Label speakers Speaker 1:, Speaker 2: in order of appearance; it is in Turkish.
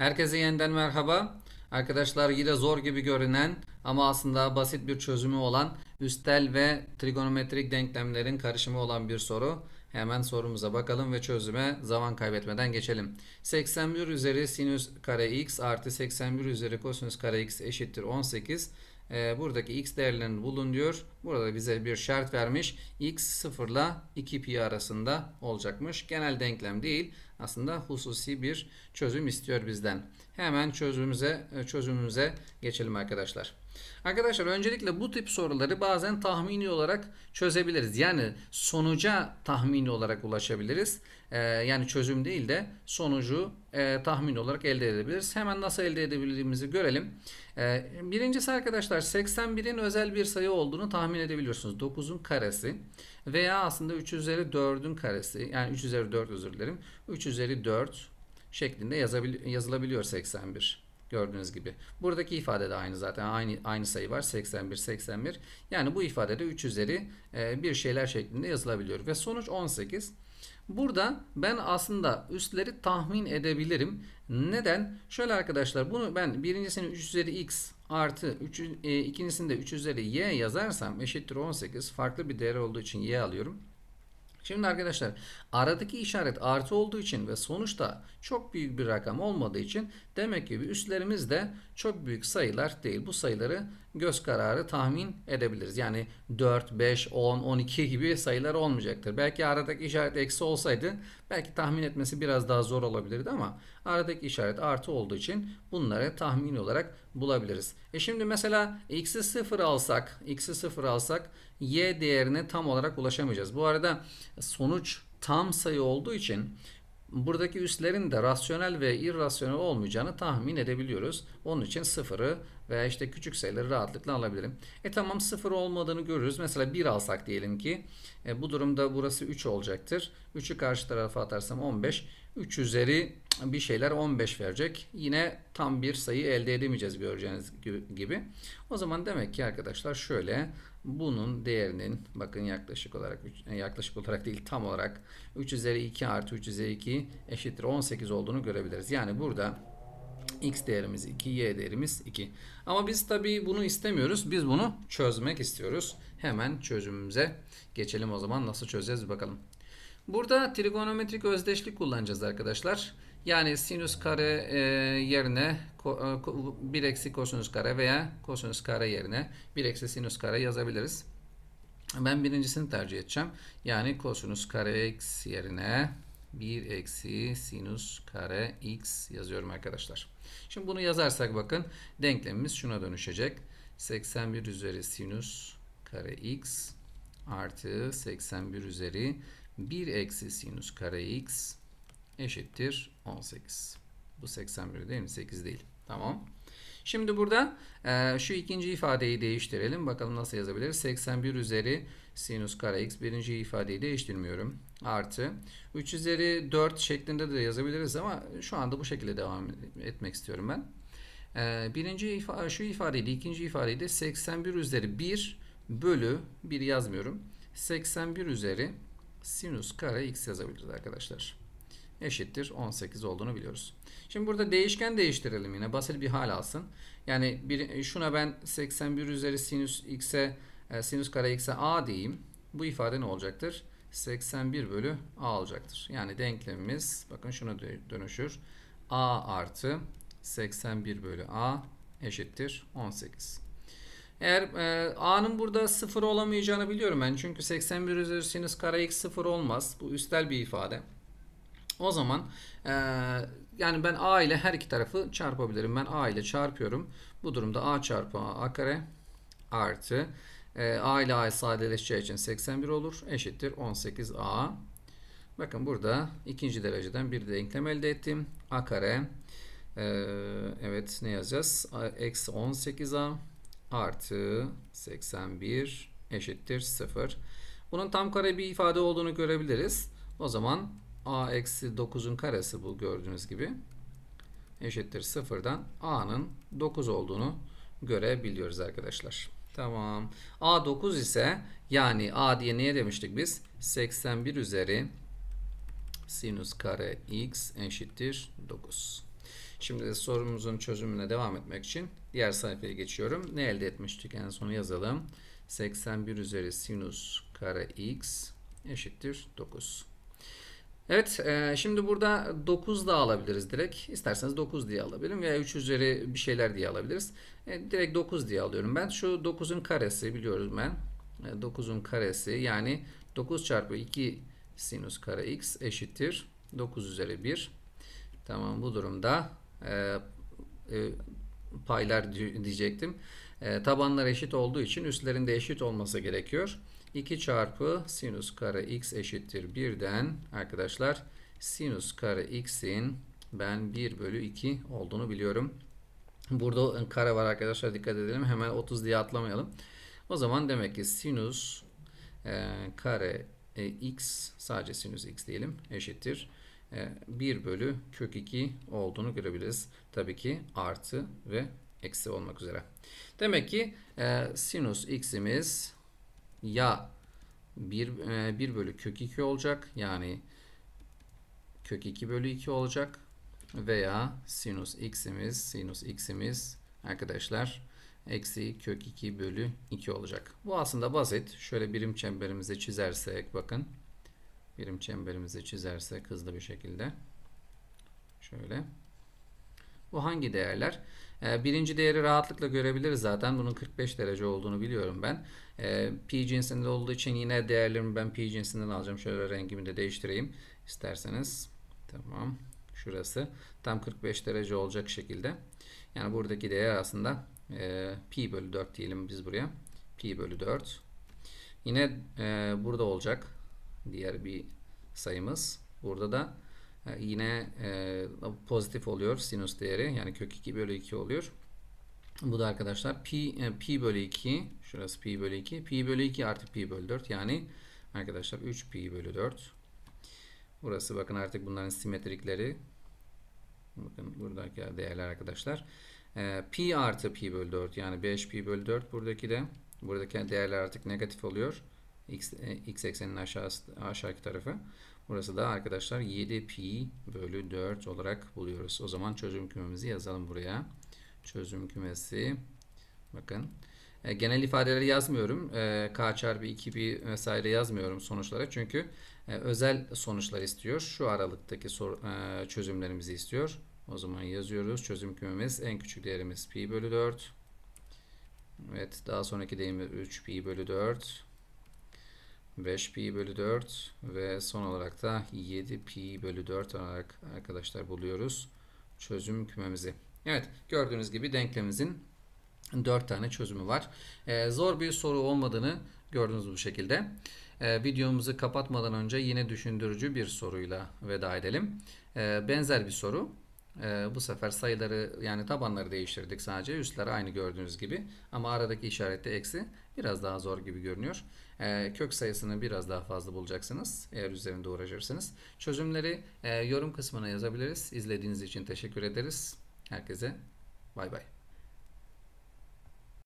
Speaker 1: Herkese yeniden merhaba. Arkadaşlar yine zor gibi görünen ama aslında basit bir çözümü olan üstel ve trigonometrik denklemlerin karışımı olan bir soru. Hemen sorumuza bakalım ve çözüme zaman kaybetmeden geçelim. 81 üzeri sinüs kare x artı 81 üzeri kosinüs kare x eşittir 18 e, buradaki x değerlerini bulun diyor. Burada bize bir şart vermiş. x 0 ile 2 pi arasında olacakmış. Genel denklem değil. Aslında hususi bir çözüm istiyor bizden. Hemen çözümümüze çözümümüze geçelim arkadaşlar. Arkadaşlar öncelikle bu tip soruları bazen tahmini olarak çözebiliriz. Yani sonuca tahmini olarak ulaşabiliriz. Ee, yani çözüm değil de sonucu e, tahmin olarak elde edebiliriz. Hemen nasıl elde edebildiğimizi görelim. Ee, birincisi arkadaşlar 81'in özel bir sayı olduğunu tahmin edebiliyorsunuz. 9'un karesi veya aslında 3 üzeri 4'ün karesi. Yani 3 üzeri 4 özür dilerim. 3 üzeri 4 şeklinde yazılabiliyor 81. Gördüğünüz gibi. Buradaki ifade de aynı zaten. Aynı aynı sayı var. 81, 81. Yani bu ifadede 3 üzeri e, bir şeyler şeklinde yazılabiliyor. Ve sonuç 18. Burada ben aslında üstleri tahmin edebilirim. Neden? Şöyle arkadaşlar bunu ben birincisini 3 üzeri x artı 3, e, ikincisini de 3 üzeri y yazarsam eşittir 18. Farklı bir değer olduğu için y alıyorum. Şimdi arkadaşlar aradaki işaret artı olduğu için ve sonuçta çok büyük bir rakam olmadığı için Demek ki üstlerimiz de çok büyük sayılar değil. Bu sayıları göz kararı tahmin edebiliriz. Yani 4, 5, 10, 12 gibi sayılar olmayacaktır. Belki aradaki işaret eksi olsaydı belki tahmin etmesi biraz daha zor olabilirdi ama aradaki işaret artı olduğu için bunları tahmin olarak bulabiliriz. E şimdi mesela x'i 0 alsak, x'i 0 alsak y değerine tam olarak ulaşamayacağız. Bu arada sonuç tam sayı olduğu için buradaki üslerin de rasyonel ve irrasyonel olmayacağını tahmin edebiliyoruz. Onun için sıfırı veya işte küçük sayıları rahatlıkla alabilirim. E tamam sıfır olmadığını görürüz. Mesela 1 alsak diyelim ki e, bu durumda burası 3 olacaktır. 3'ü karşı tarafa atarsam 15. 3 üzeri bir şeyler 15 verecek. Yine tam bir sayı elde edemeyeceğiz göreceğiniz gibi. O zaman demek ki arkadaşlar şöyle bunun değerinin bakın yaklaşık olarak e, yaklaşık olarak değil tam olarak 3 üzeri 2 artı 3 üzeri 2 eşittir 18 olduğunu görebiliriz. Yani burada x değerimiz 2, y değerimiz 2. Ama biz tabi bunu istemiyoruz. Biz bunu çözmek istiyoruz. Hemen çözümümüze geçelim o zaman. Nasıl çözeceğiz bakalım. Burada trigonometrik özdeşlik kullanacağız arkadaşlar. Yani sinüs kare e, yerine e, bir eksi kosinüs kare veya kosinüs kare yerine bir eksi sinüs kare yazabiliriz. Ben birincisini tercih edeceğim. Yani kosinüs kare x yerine 1 eksi sinüs kare x yazıyorum arkadaşlar. Şimdi bunu yazarsak bakın denklemimiz şuna dönüşecek. 81 üzeri sinüs kare x artı 81 üzeri 1 eksi sinüs kare x eşittir 18. Bu 81 değil mi? 8 değil. Tamam. Şimdi burada e, şu ikinci ifadeyi değiştirelim. Bakalım nasıl yazabiliriz. 81 üzeri sinüs kare x birinci ifadeyi değiştirmiyorum. Artı 3 üzeri 4 şeklinde de yazabiliriz ama şu anda bu şekilde devam etmek istiyorum ben. E, birinci ifa şu ifadeyi de ikinci ifadeyi de 81 üzeri 1 bölü 1 yazmıyorum. 81 üzeri sinüs kare x yazabiliriz arkadaşlar eşittir 18 olduğunu biliyoruz. Şimdi burada değişken değiştirelim yine basit bir hal alsın. Yani bir, şuna ben 81 üzeri sinüs x'e e, sinüs kare x'e a diyeyim. Bu ifade ne olacaktır? 81 bölü a olacaktır. Yani denklemimiz bakın şuna dönüşür. a artı 81 bölü a eşittir 18. Eğer e, a'nın burada 0 olamayacağını biliyorum ben. Çünkü 81 üzeri sinüs kare x 0 olmaz. Bu üstel bir ifade. O zaman e, yani ben a ile her iki tarafı çarpabilirim. Ben a ile çarpıyorum. Bu durumda a çarpı a, a kare artı e, a ile a sadeleşeceği için 81 olur. Eşittir 18a. Bakın burada ikinci dereceden bir denklem elde ettim. a kare e, evet ne yazacağız? Eksi 18a artı 81 eşittir 0. Bunun tam kare bir ifade olduğunu görebiliriz. O zaman a eksi 9'un karesi bu gördüğünüz gibi eşittir sıfırdan a'nın 9 olduğunu görebiliyoruz arkadaşlar. Tamam. A 9 ise yani A diye neye demiştik biz? 81 üzeri sinüs kare x eşittir 9. Şimdi de sorumuzun çözümüne devam etmek için diğer sayfaya geçiyorum. Ne elde etmiştik en sonu yazalım. 81 üzeri sinüs kare x eşittir 9. Evet e, şimdi burada 9 da alabiliriz direkt. İsterseniz 9 diye alabilirim veya 3 üzeri bir şeyler diye alabiliriz. E, direkt 9 diye alıyorum ben. Şu 9'un karesi biliyorum ben. E, 9'un karesi yani 9 çarpı 2 sinüs kare x eşittir 9 üzeri 1. Tamam bu durumda e, e, paylar diyecektim. E, tabanlar eşit olduğu için üstlerinde eşit olması gerekiyor. 2 çarpı sinüs kare x eşittir 1'den arkadaşlar sinüs kare x'in ben 1 bölü 2 olduğunu biliyorum. Burada kare var arkadaşlar dikkat edelim. Hemen 30 diye atlamayalım. O zaman demek ki sinüs e, kare e, x sadece sinüs x diyelim eşittir. E, 1 bölü kök 2 olduğunu görebiliriz. Tabii ki artı ve eksi olmak üzere. Demek ki e, sinüs x'imiz ya 1, e, 1 bölü kök 2 olacak. Yani kök 2 bölü 2 olacak. Veya sinüs x'imiz sinüs x'imiz arkadaşlar eksi kök 2 bölü 2 olacak. Bu aslında basit. Şöyle birim çemberimizi çizersek bakın. Birim çemberimizi çizersek hızlı bir şekilde. Şöyle. Bu hangi değerler? Ee, birinci değeri rahatlıkla görebiliriz zaten. Bunun 45 derece olduğunu biliyorum ben. Ee, P cinsinden olduğu için yine değerlerimi ben P cinsinden alacağım. Şöyle rengimi de değiştireyim isterseniz. Tamam. Şurası tam 45 derece olacak şekilde. Yani buradaki değer aslında e, pi bölü 4 diyelim biz buraya. Pi bölü 4. Yine e, burada olacak diğer bir sayımız. Burada da ee, yine e, pozitif oluyor sinüs değeri yani kök 2 bölü 2 oluyor. Bu da arkadaşlar pi, e, pi bölü 2 şurası pi bölü 2 pi bölü 2 artı pi bölü 4 yani arkadaşlar 3 pi bölü 4 burası bakın artık bunların simetrikleri bakın buradaki değerler arkadaşlar e, pi artı pi bölü 4 yani 5 pi bölü 4 buradaki de buradaki değerler artık negatif oluyor x, e, x eksenin aşağı, aşağıki tarafı Burası da arkadaşlar 7 pi bölü 4 olarak buluyoruz. O zaman çözüm kümemizi yazalım buraya. Çözüm kümesi bakın e, genel ifadeleri yazmıyorum. E, K çarpı 2 pi vesaire yazmıyorum sonuçlara. Çünkü e, özel sonuçlar istiyor. Şu aralıktaki sor, e, çözümlerimizi istiyor. O zaman yazıyoruz. Çözüm kümemiz en küçük değerimiz pi bölü 4. Evet daha sonraki değerimiz 3 pi bölü 4. 5 pi bölü 4 ve son olarak da 7 pi bölü 4 olarak arkadaşlar buluyoruz çözüm kümemizi. Evet gördüğünüz gibi denklemimizin 4 tane çözümü var. Ee, zor bir soru olmadığını gördünüz bu şekilde. Ee, videomuzu kapatmadan önce yine düşündürücü bir soruyla veda edelim. Ee, benzer bir soru. Ee, bu sefer sayıları yani tabanları değiştirdik sadece. Üstleri aynı gördüğünüz gibi. Ama aradaki işarette eksi biraz daha zor gibi görünüyor. Ee, kök sayısını biraz daha fazla bulacaksınız. Eğer üzerinde uğraşırsanız. Çözümleri e, yorum kısmına yazabiliriz. İzlediğiniz için teşekkür ederiz. Herkese bay bay.